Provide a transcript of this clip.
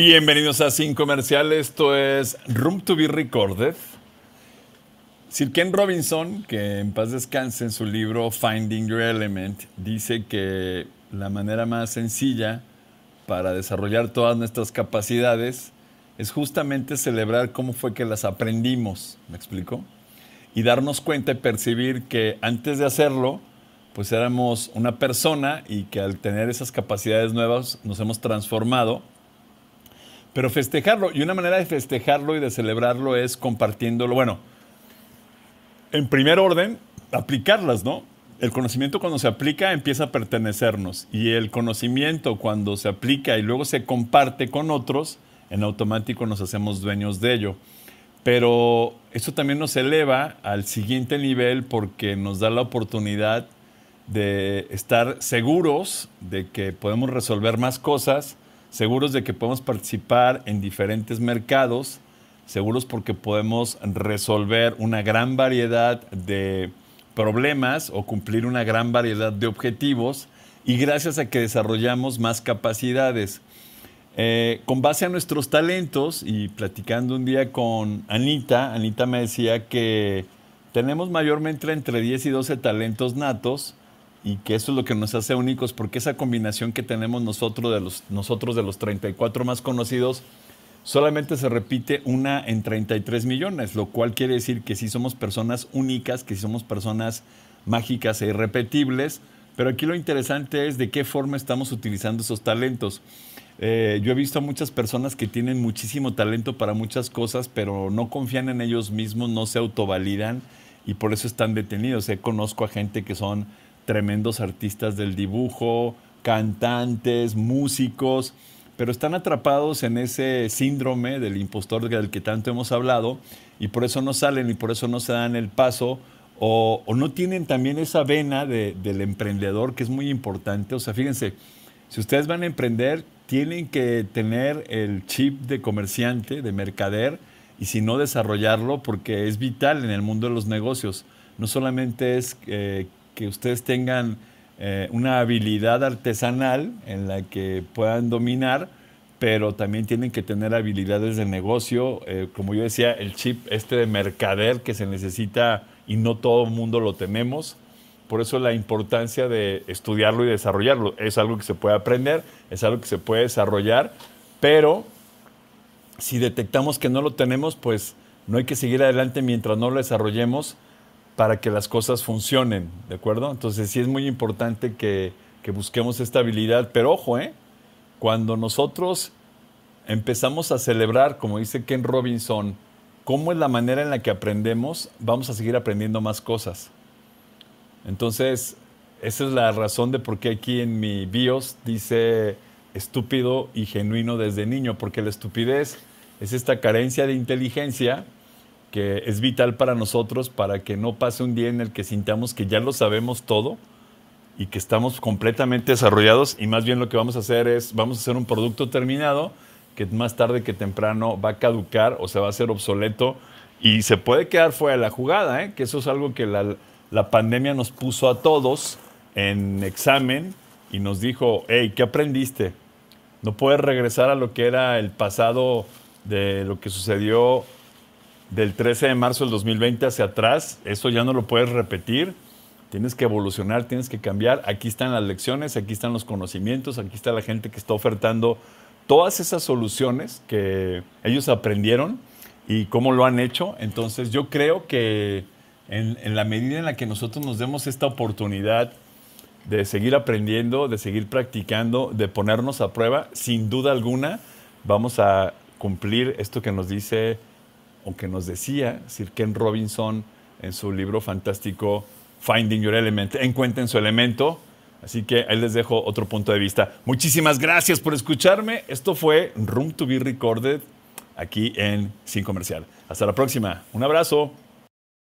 Bienvenidos a Sin Comercial, esto es Room to be Recorded. Sir Ken Robinson, que en paz descanse en su libro Finding Your Element, dice que la manera más sencilla para desarrollar todas nuestras capacidades es justamente celebrar cómo fue que las aprendimos, ¿me explico? Y darnos cuenta y percibir que antes de hacerlo, pues éramos una persona y que al tener esas capacidades nuevas nos hemos transformado pero festejarlo. Y una manera de festejarlo y de celebrarlo es compartiéndolo. Bueno, en primer orden, aplicarlas, ¿no? El conocimiento cuando se aplica empieza a pertenecernos y el conocimiento cuando se aplica y luego se comparte con otros, en automático nos hacemos dueños de ello. Pero eso también nos eleva al siguiente nivel porque nos da la oportunidad de estar seguros de que podemos resolver más cosas, seguros de que podemos participar en diferentes mercados, seguros porque podemos resolver una gran variedad de problemas o cumplir una gran variedad de objetivos y gracias a que desarrollamos más capacidades. Eh, con base a nuestros talentos y platicando un día con Anita, Anita me decía que tenemos mayormente entre 10 y 12 talentos natos y que eso es lo que nos hace únicos, porque esa combinación que tenemos nosotros de los, nosotros de los 34 más conocidos solamente se repite una en 33 millones, lo cual quiere decir que sí somos personas únicas, que sí somos personas mágicas e irrepetibles, pero aquí lo interesante es de qué forma estamos utilizando esos talentos. Eh, yo he visto a muchas personas que tienen muchísimo talento para muchas cosas, pero no confían en ellos mismos, no se autovalidan y por eso están detenidos. conozco a gente que son tremendos artistas del dibujo, cantantes, músicos, pero están atrapados en ese síndrome del impostor del que tanto hemos hablado y por eso no salen y por eso no se dan el paso o, no tienen también esa vena del emprendedor que es muy importante. O sea, fíjense, si ustedes van a emprender, tienen que tener el chip de comerciante, de mercader, y si no desarrollarlo, porque es vital en el mundo de los negocios. No solamente es eh, que ustedes tengan eh, una habilidad artesanal en la que puedan dominar, pero también tienen que tener habilidades de negocio, eh, como yo decía, el chip este de mercader que se necesita y no todo el mundo lo tenemos. Por eso la importancia de estudiarlo y desarrollarlo. Es algo que se puede aprender, es algo que se puede desarrollar, pero si detectamos que no lo tenemos, pues no hay que seguir adelante mientras no lo desarrollemos para que las cosas funcionen, ¿de acuerdo? Entonces sí es muy importante que, busquemos esta habilidad. pero ojo, ¿eh? cuando nosotros empezamos a celebrar, como dice Ken Robinson, cómo es la manera en la que aprendemos, vamos a seguir aprendiendo más cosas. Entonces, esa es la razón de por qué aquí en mi BIOS dice estúpido y genuino desde niño, porque la estupidez es esta carencia de inteligencia que es vital para nosotros para que no pase un día en el que sintamos que ya lo sabemos todo y que estamos completamente desarrollados y más bien lo que vamos a hacer es, vamos a hacer un producto terminado que más tarde que temprano va a caducar o se va a hacer obsoleto y se puede quedar fuera de la jugada, ¿eh? que eso es algo que la, la pandemia nos puso a todos en examen y nos dijo, hey, ¿qué aprendiste? No puedes regresar a lo que era el pasado de lo que sucedió del 13 de marzo del 2020 hacia atrás, eso ya no lo puedes repetir. Tienes que evolucionar, tienes que cambiar. Aquí están las lecciones, aquí están los conocimientos, aquí está la gente que está ofertando todas esas soluciones que ellos aprendieron y cómo lo han hecho. Entonces yo creo que en, la medida en la que nosotros nos demos esta oportunidad de seguir aprendiendo, de seguir practicando, de ponernos a prueba, sin duda alguna vamos a cumplir esto que nos dice que nos decía Sir Ken Robinson en su libro fantástico Finding Your Element, Encuentren su elemento. Así que ahí les dejo otro punto de vista. Muchísimas gracias por escucharme. Esto fue Room to be Recorded aquí en Sin Comercial. Hasta la próxima. Un abrazo.